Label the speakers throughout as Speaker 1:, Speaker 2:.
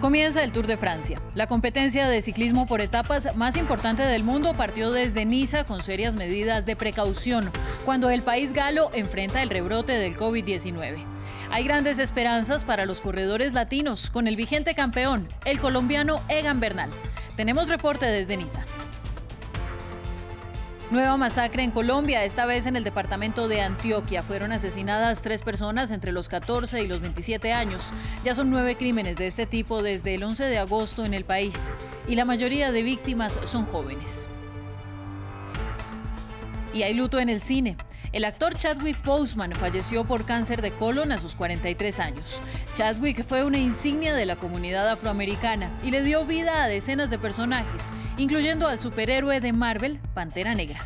Speaker 1: Comienza el Tour de Francia. La competencia de ciclismo por etapas más importante del mundo partió desde Niza con serias medidas de precaución cuando el país galo enfrenta el rebrote del COVID-19. Hay grandes esperanzas para los corredores latinos con el vigente campeón, el colombiano Egan Bernal. Tenemos reporte desde Niza. Nueva masacre en Colombia, esta vez en el departamento de Antioquia. Fueron asesinadas tres personas entre los 14 y los 27 años. Ya son nueve crímenes de este tipo desde el 11 de agosto en el país y la mayoría de víctimas son jóvenes. Y hay luto en el cine. El actor Chadwick Boseman falleció por cáncer de colon a sus 43 años. Chadwick fue una insignia de la comunidad afroamericana y le dio vida a decenas de personajes, incluyendo al superhéroe de Marvel, Pantera Negra.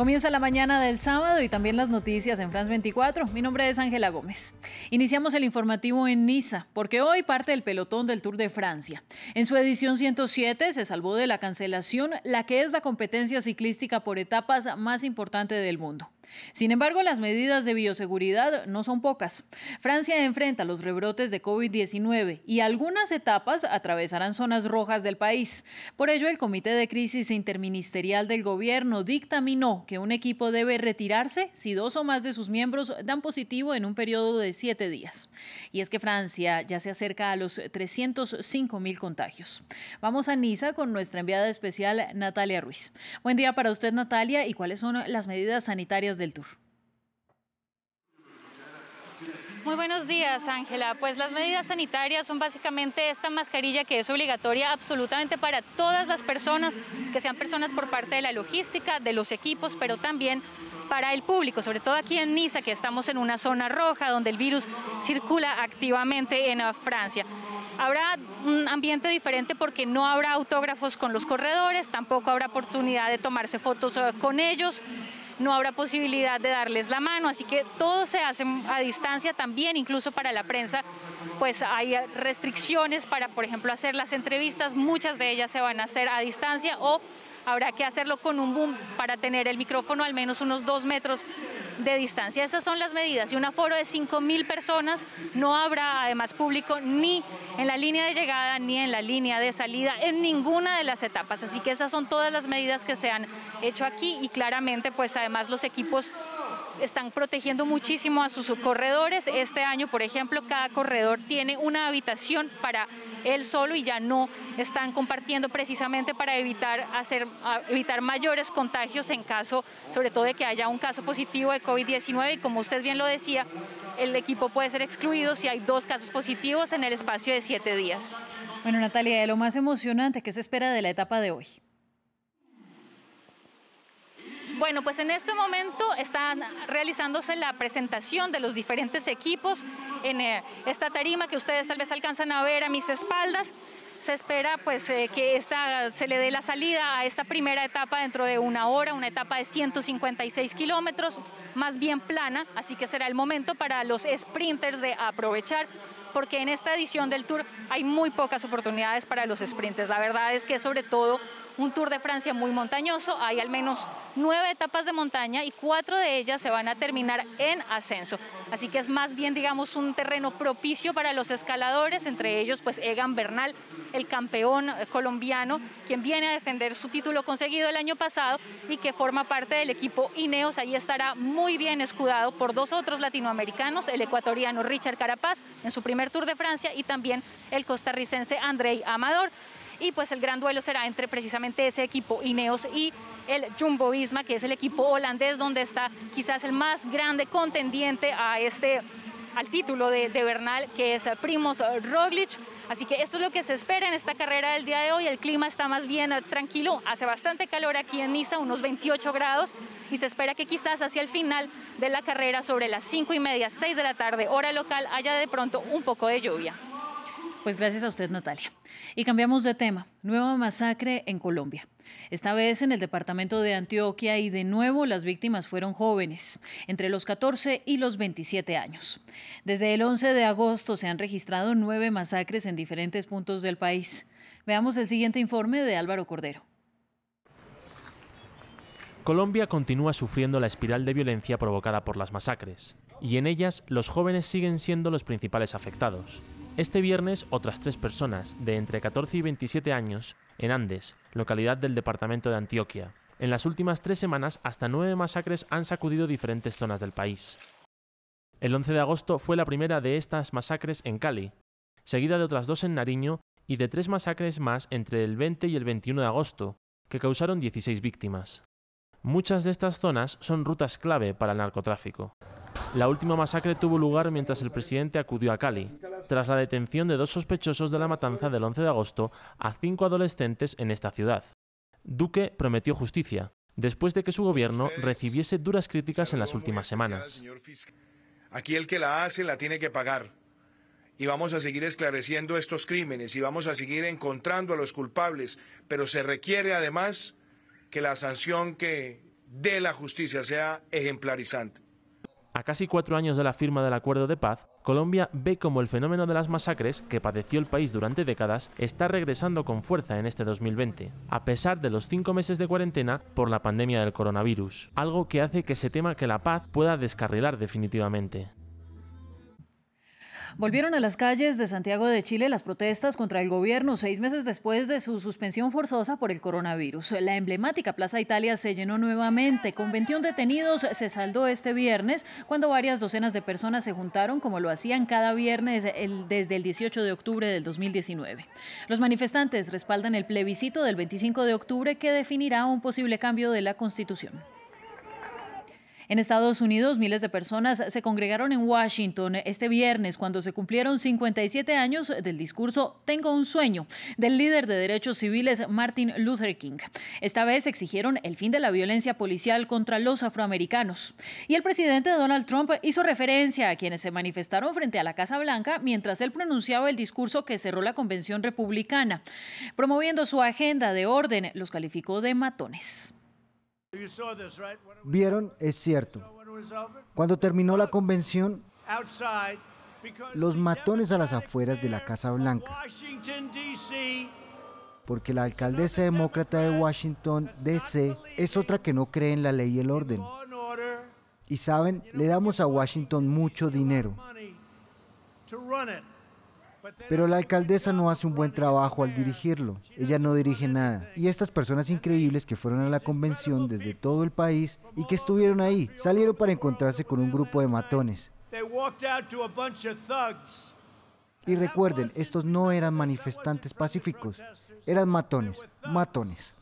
Speaker 1: Comienza la mañana del sábado y también las noticias en France 24. Mi nombre es Ángela Gómez. Iniciamos el informativo en Niza, porque hoy parte el pelotón del Tour de Francia. En su edición 107 se salvó de la cancelación la que es la competencia ciclística por etapas más importante del mundo. Sin embargo, las medidas de bioseguridad no son pocas. Francia enfrenta los rebrotes de COVID-19 y algunas etapas atravesarán zonas rojas del país. Por ello, el Comité de Crisis Interministerial del Gobierno dictaminó que un equipo debe retirarse si dos o más de sus miembros dan positivo en un periodo de siete días. Y es que Francia ya se acerca a los 305 mil contagios. Vamos a Niza con nuestra enviada especial Natalia Ruiz. Buen día para usted, Natalia, y cuáles son las medidas sanitarias del tour.
Speaker 2: Muy buenos días, Ángela. Pues las medidas sanitarias son básicamente esta mascarilla que es obligatoria absolutamente para todas las personas, que sean personas por parte de la logística, de los equipos, pero también para el público, sobre todo aquí en Niza, que estamos en una zona roja donde el virus circula activamente en Francia. Habrá un ambiente diferente porque no habrá autógrafos con los corredores, tampoco habrá oportunidad de tomarse fotos eh, con ellos no habrá posibilidad de darles la mano, así que todo se hace a distancia también, incluso para la prensa, pues hay restricciones para, por ejemplo, hacer las entrevistas, muchas de ellas se van a hacer a distancia o habrá que hacerlo con un boom para tener el micrófono al menos unos dos metros de distancia. Estas son las medidas y un aforo de 5.000 personas. No habrá además público ni en la línea de llegada ni en la línea de salida en ninguna de las etapas. Así que esas son todas las medidas que se han hecho aquí y claramente pues además los equipos están protegiendo muchísimo a sus corredores. Este año, por ejemplo, cada corredor tiene una habitación para él solo y ya no están compartiendo precisamente para evitar, hacer, evitar mayores contagios en caso, sobre todo de que haya un caso positivo de COVID-19 y como usted bien lo decía, el equipo puede ser excluido si hay dos casos positivos en el espacio de siete días.
Speaker 1: Bueno, Natalia, lo más emocionante que se espera de la etapa de hoy.
Speaker 2: Bueno, pues en este momento están realizándose la presentación de los diferentes equipos en eh, esta tarima que ustedes tal vez alcanzan a ver a mis espaldas. Se espera pues eh, que esta, se le dé la salida a esta primera etapa dentro de una hora, una etapa de 156 kilómetros, más bien plana, así que será el momento para los sprinters de aprovechar porque en esta edición del Tour hay muy pocas oportunidades para los sprinters. La verdad es que sobre todo un Tour de Francia muy montañoso. Hay al menos nueve etapas de montaña y cuatro de ellas se van a terminar en ascenso. Así que es más bien, digamos, un terreno propicio para los escaladores, entre ellos pues Egan Bernal, el campeón eh, colombiano, quien viene a defender su título conseguido el año pasado y que forma parte del equipo Ineos. Ahí estará muy bien escudado por dos otros latinoamericanos, el ecuatoriano Richard Carapaz en su primer Tour de Francia y también el costarricense Andrei Amador y pues el gran duelo será entre precisamente ese equipo Ineos y el Jumbo Isma, que es el equipo holandés donde está quizás el más grande contendiente a este al título de, de, Bernal, que es Primos Roglic. Así que esto es lo que se espera en esta carrera del día de hoy. El clima está más bien tranquilo, hace bastante calor aquí en Niza, unos 28 grados, y se espera que quizás hacia el final de la carrera, sobre las 5 y media, 6 de la tarde, hora local, haya de pronto un poco de lluvia.
Speaker 1: Pues gracias a usted, Natalia. Y cambiamos de tema. Nueva masacre en Colombia. Esta vez en el departamento de Antioquia y de nuevo las víctimas fueron jóvenes, entre los 14 y los 27 años. Desde el 11 de agosto se han registrado nueve masacres en diferentes puntos del país. Veamos el siguiente informe de Álvaro Cordero.
Speaker 3: Colombia continúa sufriendo la espiral de violencia provocada por las masacres, y en ellas los jóvenes siguen siendo los principales afectados. Este viernes, otras tres personas de entre 14 y 27 años en Andes, localidad del departamento de Antioquia. En las últimas tres semanas, hasta nueve masacres han sacudido diferentes zonas del país. El 11 de agosto fue la primera de estas masacres en Cali, seguida de otras dos en Nariño y de tres masacres más entre el 20 y el 21 de agosto, que causaron 16 víctimas. Muchas de estas zonas son rutas clave para el narcotráfico. La última masacre tuvo lugar mientras el presidente acudió a Cali, tras la detención de dos sospechosos de la matanza del 11 de agosto a cinco adolescentes en esta ciudad. Duque prometió justicia, después de que su gobierno pues recibiese duras críticas en las últimas semanas.
Speaker 4: Aquí el que la hace la tiene que pagar. Y vamos a seguir esclareciendo estos crímenes y vamos a seguir encontrando a los culpables, pero se requiere además que la sanción que dé la justicia sea ejemplarizante.
Speaker 3: A casi cuatro años de la firma del acuerdo de paz, Colombia ve como el fenómeno de las masacres que padeció el país durante décadas está regresando con fuerza en este 2020, a pesar de los cinco meses de cuarentena por la pandemia del coronavirus, algo que hace que se tema que la paz pueda descarrilar definitivamente.
Speaker 1: Volvieron a las calles de Santiago de Chile las protestas contra el gobierno seis meses después de su suspensión forzosa por el coronavirus. La emblemática Plaza Italia se llenó nuevamente. Con 21 detenidos se saldó este viernes cuando varias docenas de personas se juntaron como lo hacían cada viernes desde el 18 de octubre del 2019. Los manifestantes respaldan el plebiscito del 25 de octubre que definirá un posible cambio de la Constitución. En Estados Unidos, miles de personas se congregaron en Washington este viernes cuando se cumplieron 57 años del discurso Tengo un sueño del líder de derechos civiles Martin Luther King. Esta vez exigieron el fin de la violencia policial contra los afroamericanos. Y el presidente Donald Trump hizo referencia a quienes se manifestaron frente a la Casa Blanca mientras él pronunciaba el discurso que cerró la Convención Republicana. Promoviendo su agenda de orden, los calificó de matones.
Speaker 4: Vieron, es cierto. Cuando terminó la convención, los matones a las afueras de la Casa Blanca, porque la alcaldesa demócrata de Washington, D.C., es otra que no cree en la ley y el orden. Y saben, le damos a Washington mucho dinero pero la alcaldesa no hace un buen trabajo al dirigirlo, ella no dirige nada. Y estas personas increíbles que fueron a la convención desde todo el país y que estuvieron ahí, salieron para encontrarse con un grupo de matones. Y recuerden, estos no eran manifestantes pacíficos, eran matones, matones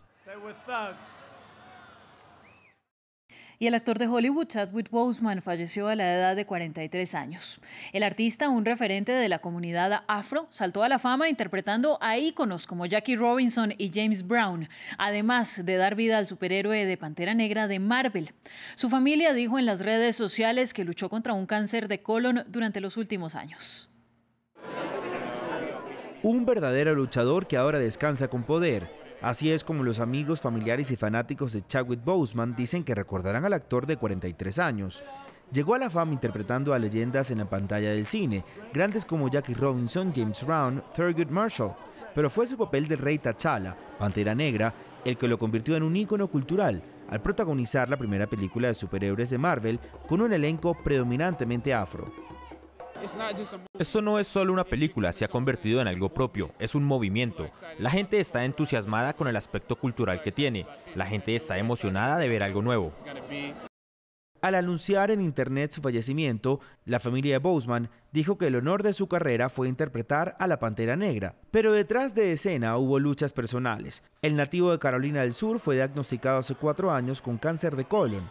Speaker 1: y el actor de Hollywood Chadwick Boseman falleció a la edad de 43 años. El artista, un referente de la comunidad afro, saltó a la fama interpretando a íconos como Jackie Robinson y James Brown, además de dar vida al superhéroe de Pantera Negra de Marvel. Su familia dijo en las redes sociales que luchó contra un cáncer de colon durante los últimos años.
Speaker 4: Un verdadero luchador que ahora descansa con poder Así es como los amigos, familiares y fanáticos de Chadwick Boseman dicen que recordarán al actor de 43 años. Llegó a la fama interpretando a leyendas en la pantalla del cine, grandes como Jackie Robinson, James Brown, Thurgood Marshall, pero fue su papel de rey T'Challa, Pantera Negra, el que lo convirtió en un ícono cultural al protagonizar la primera película de superhéroes de Marvel con un elenco predominantemente afro. Esto no es solo una película, se ha convertido en algo propio, es un movimiento. La gente está entusiasmada con el aspecto cultural que tiene, la gente está emocionada de ver algo nuevo. Al anunciar en Internet su fallecimiento, la familia de Boseman dijo que el honor de su carrera fue interpretar a la Pantera Negra, pero detrás de escena hubo luchas personales. El nativo de Carolina del Sur fue diagnosticado hace cuatro años con cáncer de colon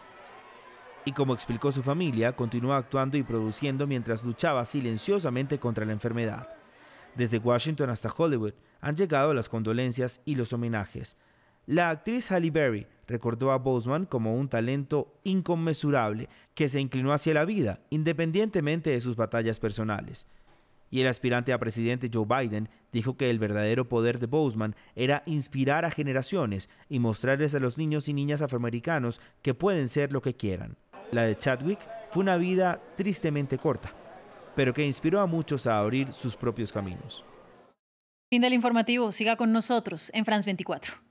Speaker 4: y como explicó su familia, continuó actuando y produciendo mientras luchaba silenciosamente contra la enfermedad. Desde Washington hasta Hollywood han llegado las condolencias y los homenajes. La actriz Halle Berry recordó a Boseman como un talento inconmensurable que se inclinó hacia la vida, independientemente de sus batallas personales. Y el aspirante a presidente Joe Biden dijo que el verdadero poder de Boseman era inspirar a generaciones y mostrarles a los niños y niñas afroamericanos que pueden ser lo que quieran. La de Chadwick fue una vida tristemente corta, pero que inspiró a muchos a abrir sus propios caminos.
Speaker 1: Fin del informativo. Siga con nosotros en France 24.